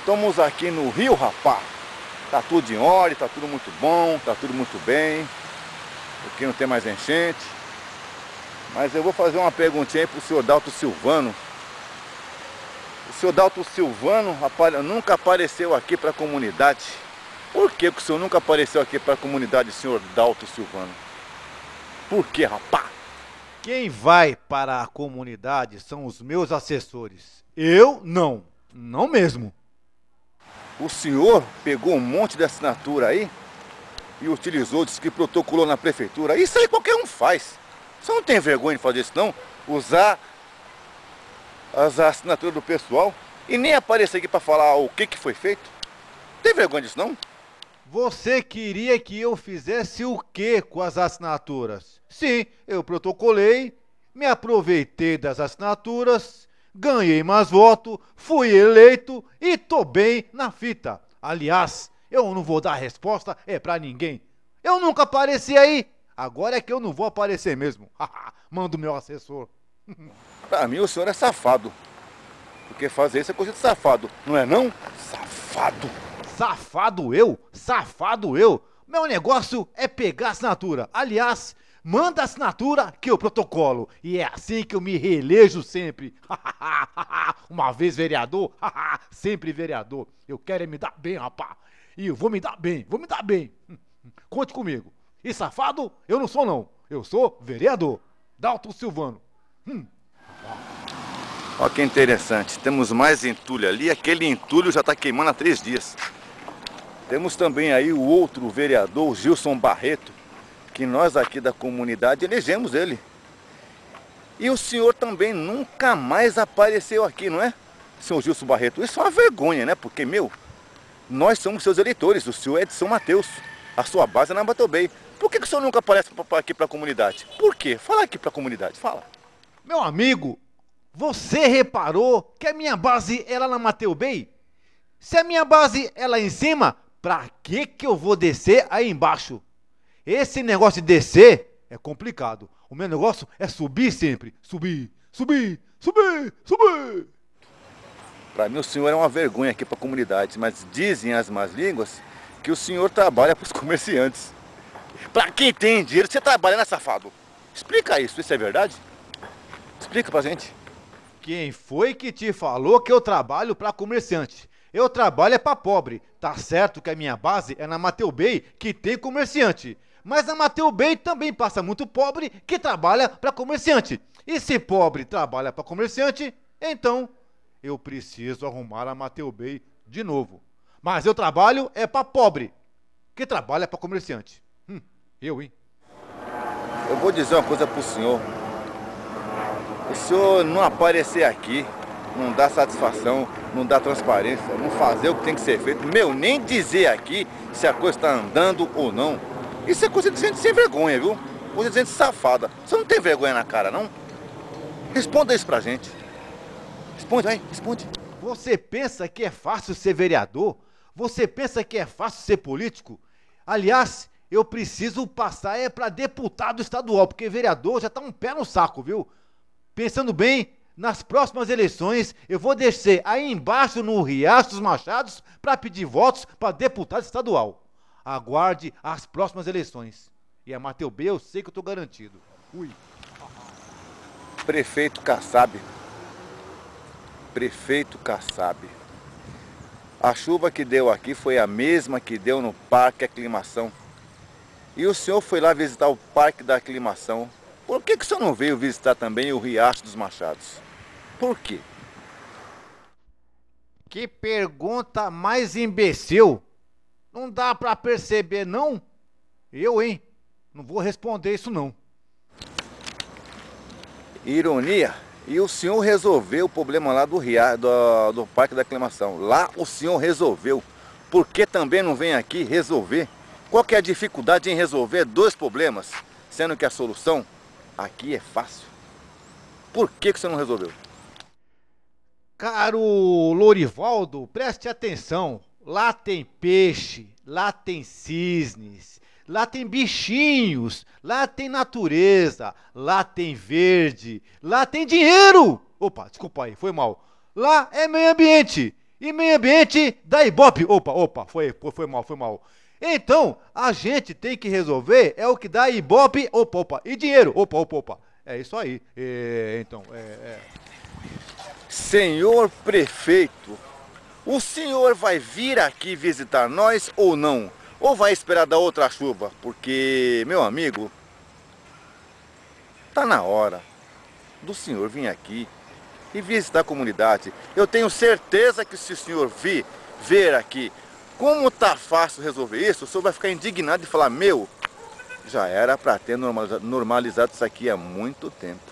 Estamos aqui no Rio Rapá. Tá tudo em ordem, tá tudo muito bom, tá tudo muito bem. Aqui não tem mais enchente. Mas eu vou fazer uma perguntinha aí pro senhor Dalto Silvano. O senhor Dalto Silvano nunca apareceu aqui para a comunidade. Por que, o senhor nunca apareceu aqui para a comunidade, senhor Dalto Silvano? Por que, rapá? Quem vai para a comunidade são os meus assessores. Eu não. Não mesmo o senhor pegou um monte de assinatura aí e utilizou, disse que protocolou na prefeitura. Isso aí qualquer um faz. Você não tem vergonha de fazer isso não? Usar as assinaturas do pessoal e nem aparecer aqui para falar o que, que foi feito? Tem vergonha disso não? Você queria que eu fizesse o que com as assinaturas? Sim, eu protocolei, me aproveitei das assinaturas ganhei mais voto, fui eleito e tô bem na fita. Aliás, eu não vou dar resposta é para ninguém. Eu nunca apareci aí. Agora é que eu não vou aparecer mesmo. Manda o meu assessor. para mim o senhor é safado. Porque fazer isso é coisa de safado, não é não? Safado. Safado eu? Safado eu? Meu negócio é pegar assinatura. Aliás, Manda assinatura que eu protocolo. E é assim que eu me reelejo sempre. Uma vez vereador, sempre vereador. Eu quero é me dar bem, rapá. E eu vou me dar bem, vou me dar bem. Conte comigo. E safado, eu não sou não. Eu sou vereador. Dalton Silvano. Hum. Olha que interessante. Temos mais entulho ali. Aquele entulho já está queimando há três dias. Temos também aí o outro vereador, Gilson Barreto, que nós aqui da comunidade elegemos ele. E o senhor também nunca mais apareceu aqui, não é? Senhor Gilson Barreto, isso é uma vergonha, né? Porque, meu, nós somos seus eleitores, o senhor é de São Mateus, a sua base é na Batobei. Por que, que o senhor nunca aparece aqui para a comunidade? Por quê? Fala aqui para a comunidade, fala. Meu amigo, você reparou que a minha base lá na Mateu Bay? Se a minha base é lá em cima, pra que que eu vou descer aí embaixo? Esse negócio de descer é complicado. O meu negócio é subir sempre. Subir, subir, subir, subir. Para mim, o senhor é uma vergonha aqui para a comunidade, mas dizem as más línguas que o senhor trabalha para os comerciantes. Para quem tem dinheiro, você trabalha, né, safado? Explica isso, isso é verdade? Explica pra gente. Quem foi que te falou que eu trabalho para comerciante? Eu trabalho é para pobre. Tá certo que a minha base é na Mateu Bay, que tem comerciante. Mas a Mateu Bey também passa muito pobre que trabalha para comerciante. E se pobre trabalha para comerciante, então eu preciso arrumar a Mateu Bey de novo. Mas eu trabalho é para pobre que trabalha para comerciante. Hum, eu, hein? Eu vou dizer uma coisa pro senhor. O senhor não aparecer aqui, não dá satisfação, não dá transparência, não fazer o que tem que ser feito, meu, nem dizer aqui se a coisa está andando ou não. Isso é coisa de gente sem vergonha, viu? Coisa de gente safada. Você não tem vergonha na cara, não? Responda isso pra gente. Responde, vai, responde. Você pensa que é fácil ser vereador? Você pensa que é fácil ser político? Aliás, eu preciso passar é para deputado estadual, porque vereador já tá um pé no saco, viu? Pensando bem, nas próximas eleições eu vou descer aí embaixo no Riacho dos Machados para pedir votos para deputado estadual. Aguarde as próximas eleições. E a é Mateu B, eu sei que eu estou garantido. Fui. Prefeito Kassab. Prefeito Kassab. A chuva que deu aqui foi a mesma que deu no Parque Aclimação. E o senhor foi lá visitar o Parque da Aclimação. Por que, que o senhor não veio visitar também o Riacho dos Machados? Por quê? Que pergunta mais imbecil! Não dá para perceber, não? Eu, hein? Não vou responder isso, não. Ironia. E o senhor resolveu o problema lá do, ria, do, do parque da aclimação. Lá o senhor resolveu. Por que também não vem aqui resolver? Qual que é a dificuldade em resolver dois problemas, sendo que a solução aqui é fácil? Por que, que você não resolveu? Caro Lorivaldo, preste atenção. Lá tem peixe, lá tem cisnes, lá tem bichinhos, lá tem natureza, lá tem verde, lá tem dinheiro. Opa, desculpa aí, foi mal. Lá é meio ambiente. E meio ambiente da Ibope. Opa, opa, foi, foi mal, foi mal. Então, a gente tem que resolver é o que dá Ibope, opa, opa, e dinheiro, opa, opa, opa. É isso aí. É, então, é, é. Senhor prefeito, o senhor vai vir aqui visitar nós ou não? Ou vai esperar da outra chuva? Porque, meu amigo, tá na hora do senhor vir aqui e visitar a comunidade. Eu tenho certeza que se o senhor vir, ver aqui como tá fácil resolver isso, o senhor vai ficar indignado e falar, meu, já era para ter normalizado isso aqui há muito tempo.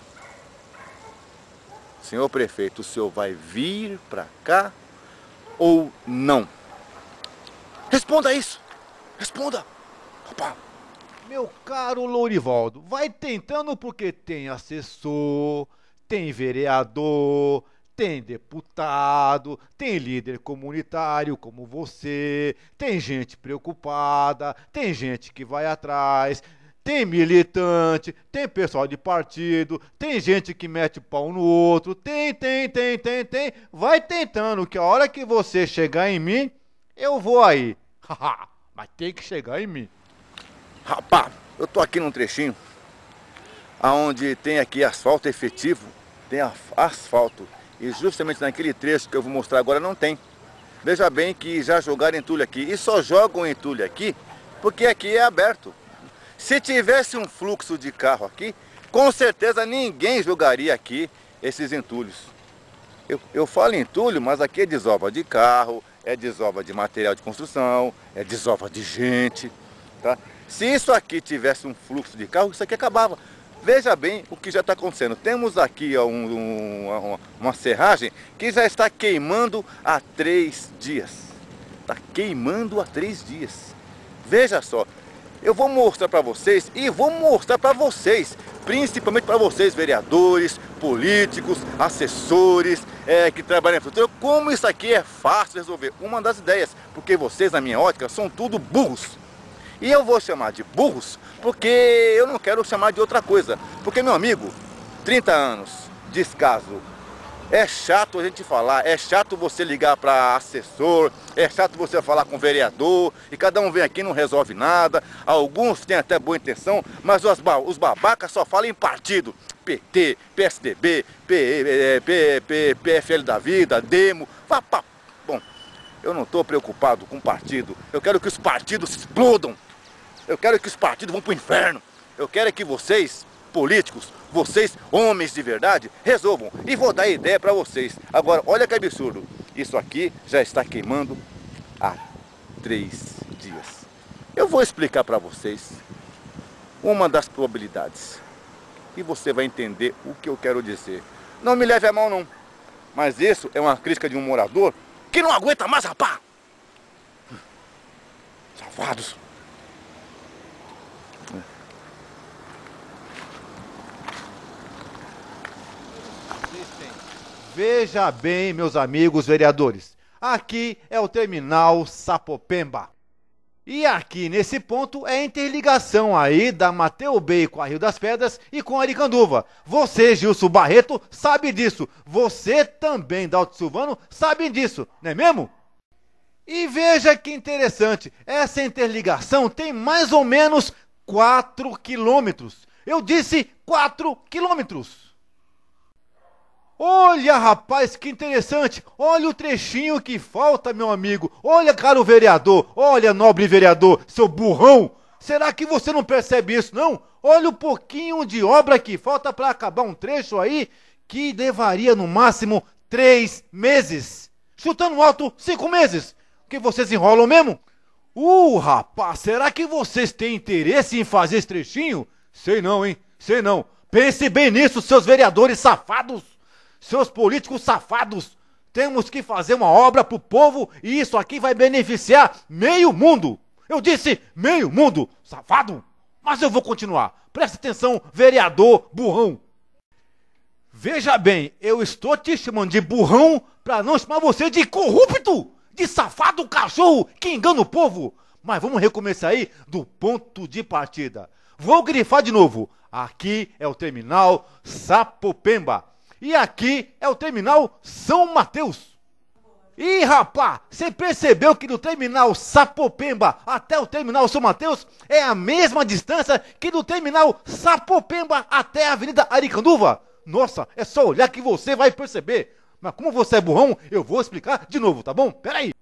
Senhor prefeito, o senhor vai vir para cá ou não? Responda isso! Responda! Opa. Meu caro Lourivaldo, vai tentando porque tem assessor, tem vereador, tem deputado, tem líder comunitário como você, tem gente preocupada, tem gente que vai atrás, tem militante, tem pessoal de partido, tem gente que mete pau no outro, tem, tem, tem, tem, tem. Vai tentando, que a hora que você chegar em mim, eu vou aí. Haha, mas tem que chegar em mim. rapaz. eu tô aqui num trechinho aonde tem aqui asfalto efetivo, tem asfalto. E justamente naquele trecho que eu vou mostrar agora não tem. Veja bem que já jogaram entulho aqui. E só jogam entulho aqui porque aqui é aberto. Se tivesse um fluxo de carro aqui, com certeza ninguém jogaria aqui esses entulhos. Eu, eu falo entulho, mas aqui é desova de carro, é desova de material de construção, é desova de gente. Tá? Se isso aqui tivesse um fluxo de carro, isso aqui acabava. Veja bem o que já está acontecendo. Temos aqui ó, um, um, uma, uma serragem que já está queimando há três dias. Está queimando há três dias. Veja só, eu vou mostrar para vocês e vou mostrar para vocês, principalmente para vocês vereadores, políticos, assessores é, que trabalham em estrutura, como isso aqui é fácil de resolver. Uma das ideias, porque vocês na minha ótica são tudo burros. E eu vou chamar de burros porque eu não quero chamar de outra coisa. Porque meu amigo, 30 anos, descaso, é chato a gente falar, é chato você ligar para assessor, é chato você falar com vereador, e cada um vem aqui e não resolve nada. Alguns têm até boa intenção, mas os, os babacas só falam em partido. PT, PSDB, é, é, P, P, P, PFL da vida, Demo, Bom, eu não estou preocupado com partido. Eu quero que os partidos explodam. Eu quero que os partidos vão pro inferno. Eu quero é que vocês políticos, vocês, homens de verdade, resolvam. E vou dar ideia para vocês. Agora, olha que absurdo. Isso aqui já está queimando há três dias. Eu vou explicar para vocês uma das probabilidades. E você vai entender o que eu quero dizer. Não me leve a mão, não. Mas isso é uma crítica de um morador que não aguenta mais, rapá. Hum. Salvados. Veja bem, meus amigos vereadores, aqui é o terminal Sapopemba. E aqui nesse ponto é a interligação aí da Mateu Bay com a Rio das Pedras e com a Aricanduva. Você, Gilson Barreto, sabe disso. Você também, Dalto Silvano, sabe disso, não é mesmo? E veja que interessante, essa interligação tem mais ou menos 4 quilômetros. Eu disse 4 quilômetros. Olha, rapaz, que interessante. Olha o trechinho que falta, meu amigo. Olha, caro vereador. Olha, nobre vereador, seu burrão. Será que você não percebe isso, não? Olha o pouquinho de obra que falta para acabar um trecho aí que levaria no máximo três meses. Chutando alto, cinco meses. Que vocês enrolam mesmo? Uh, rapaz, será que vocês têm interesse em fazer esse trechinho? Sei não, hein? Sei não. Pense bem nisso, seus vereadores safados! seus políticos safados. Temos que fazer uma obra pro povo e isso aqui vai beneficiar meio mundo. Eu disse meio mundo, safado. Mas eu vou continuar. Presta atenção, vereador burrão. Veja bem, eu estou te chamando de burrão para não chamar você de corrupto, de safado cachorro que engana o povo. Mas vamos recomeçar aí do ponto de partida. Vou grifar de novo. Aqui é o terminal Sapopemba. E aqui é o terminal São Mateus. Ih, rapá, você percebeu que do terminal Sapopemba até o terminal São Mateus é a mesma distância que do terminal Sapopemba até a Avenida Aricanduva? Nossa, é só olhar que você vai perceber. Mas como você é burrão, eu vou explicar de novo, tá bom? Peraí.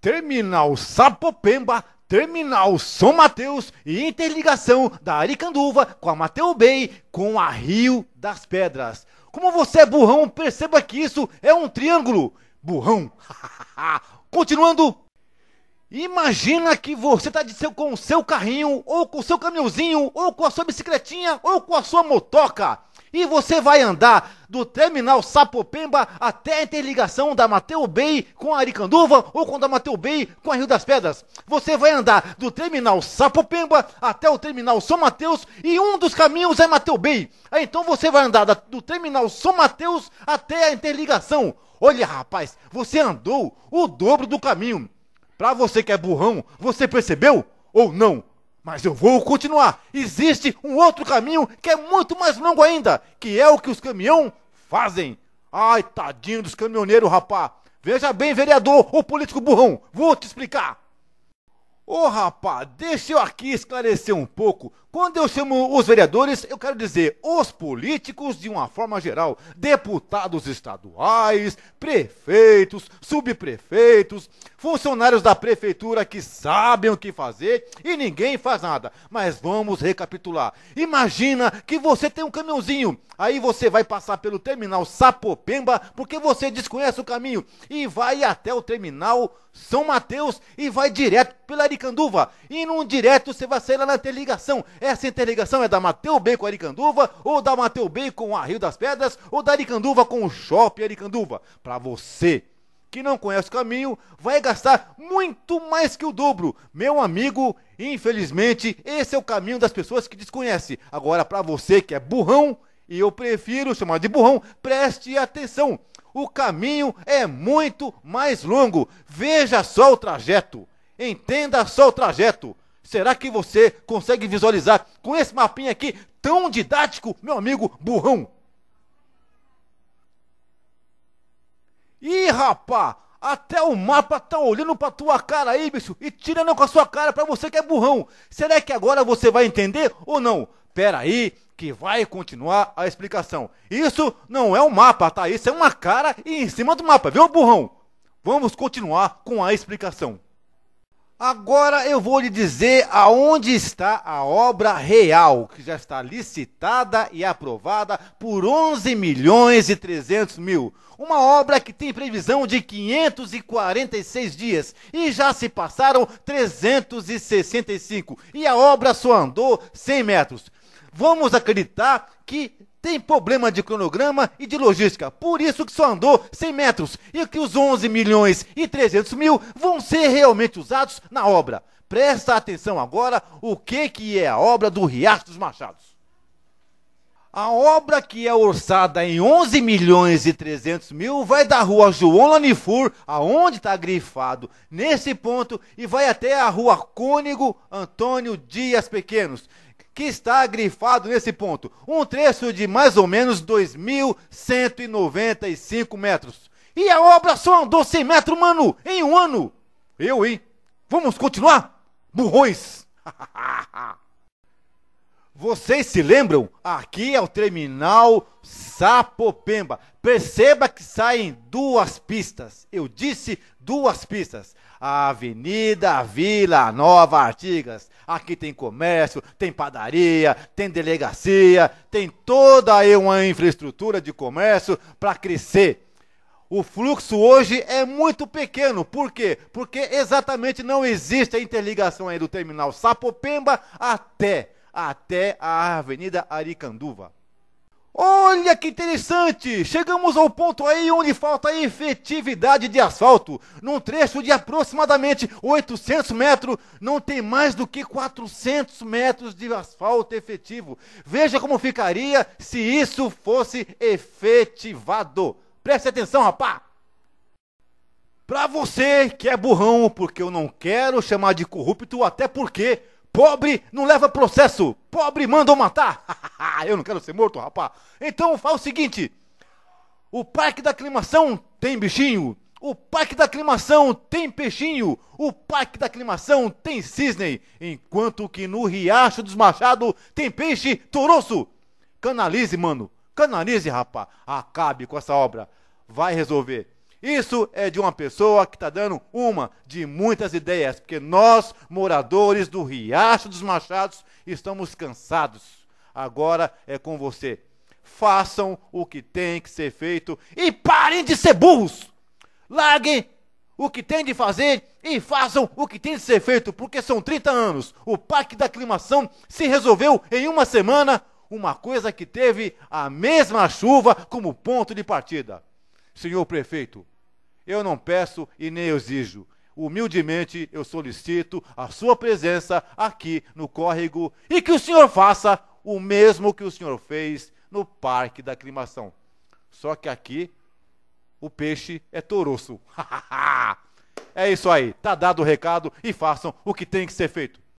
Terminal Sapopemba, Terminal São Mateus e interligação da Aricanduva com a Mateu Bay com a Rio das Pedras. Como você é burrão, perceba que isso é um triângulo. Burrão. Continuando. Imagina que você está seu, com o seu carrinho, ou com o seu caminhãozinho, ou com a sua bicicletinha, ou com a sua motoca. E você vai andar do terminal Sapopemba até a interligação da Mateu Bay com a Aricanduva ou com a Mateu Bay com a Rio das Pedras. Você vai andar do terminal Sapopemba até o terminal São Mateus e um dos caminhos é Mateu Bay. então você vai andar do terminal São Mateus até a interligação. Olha, rapaz, você andou o dobro do caminho. Pra você que é burrão, você percebeu ou não? Mas eu vou continuar. Existe um outro caminho que é muito mais longo ainda, que é o que os caminhão fazem. Ai, tadinho dos caminhoneiros, rapá. Veja bem, vereador ou político burrão, vou te explicar. Ô, oh, rapá, deixa eu aqui esclarecer um pouco quando eu chamo os vereadores, eu quero dizer os políticos de uma forma geral: deputados estaduais, prefeitos, subprefeitos, funcionários da prefeitura que sabem o que fazer e ninguém faz nada. Mas vamos recapitular. Imagina que você tem um caminhãozinho, aí você vai passar pelo terminal Sapopemba, porque você desconhece o caminho, e vai até o terminal são Mateus e vai direto pela Aricanduva. E num direto você vai sair lá na interligação. Essa interligação é da Mateu B com Aricanduva, ou da Mateu B com a Rio das Pedras, ou da Aricanduva com o Shopping Aricanduva. Para você que não conhece o caminho, vai gastar muito mais que o dobro. Meu amigo, infelizmente, esse é o caminho das pessoas que desconhecem. Agora, para você que é burrão, e eu prefiro chamar de burrão, preste atenção. O caminho é muito mais longo. Veja só o trajeto. Entenda só o trajeto. Será que você consegue visualizar com esse mapinha aqui tão didático, meu amigo burrão? Ih, rapá, até o mapa tá olhando pra tua cara aí, bicho, e tirando com a sua cara pra você que é burrão. Será que agora você vai entender ou não? Pera aí, que vai continuar a explicação. Isso não é um mapa, tá? Isso é uma cara em cima do mapa, viu, burrão? Vamos continuar com a explicação. Agora eu vou lhe dizer aonde está a obra real, que já está licitada e aprovada por 11 milhões e 300 mil. Uma obra que tem previsão de 546 dias e já se passaram 365 e a obra só andou 100 metros. Vamos acreditar que tem problema de cronograma e de logística, por isso que só andou 100 metros e que os 11 milhões e 300 mil vão ser realmente usados na obra. Presta atenção agora o que, que é a obra do Riacho dos Machados. A obra que é orçada em 11 milhões e 300 mil vai da rua João Lanifur, aonde está grifado nesse ponto, e vai até a rua Cônigo Antônio Dias Pequenos que está grifado nesse ponto. Um trecho de mais ou menos 2.195 metros. E a obra só andou 100 metros, mano, em um ano. Eu, hein? Vamos continuar? Burrões! Vocês se lembram? Aqui é o terminal Sapopemba. Perceba que saem duas pistas. Eu disse duas pistas a Avenida Vila Nova Artigas. Aqui tem comércio, tem padaria, tem delegacia, tem toda aí uma infraestrutura de comércio para crescer. O fluxo hoje é muito pequeno. Por quê? Porque exatamente não existe a interligação aí do terminal Sapopemba até até a Avenida Aricanduva. Olha que interessante! Chegamos ao ponto aí onde falta efetividade de asfalto. Num trecho de aproximadamente 800 metros, não tem mais do que 400 metros de asfalto efetivo. Veja como ficaria se isso fosse efetivado. Preste atenção, rapá! Para você que é burrão, porque eu não quero chamar de corrupto, até porque Pobre não leva processo. Pobre ou matar. eu não quero ser morto, rapá. Então faz o seguinte: o parque da aclimação tem bichinho. O parque da aclimação tem peixinho. O parque da aclimação tem cisne. Enquanto que no Riacho dos Machado tem peixe toroço. Canalize, mano. Canalize, rapá. Acabe com essa obra. Vai resolver. Isso é de uma pessoa que está dando uma de muitas ideias, porque nós, moradores do Riacho dos Machados, estamos cansados. Agora é com você. Façam o que tem que ser feito e parem de ser burros. Larguem o que tem de fazer e façam o que tem de ser feito, porque são 30 anos. O Parque da Aclimação se resolveu em uma semana, uma coisa que teve a mesma chuva como ponto de partida. Senhor prefeito, eu não peço e nem exijo. Humildemente eu solicito a sua presença aqui no córrego e que o senhor faça o mesmo que o senhor fez no parque da aclimação. Só que aqui o peixe é toroço. é isso aí, tá dado o recado e façam o que tem que ser feito.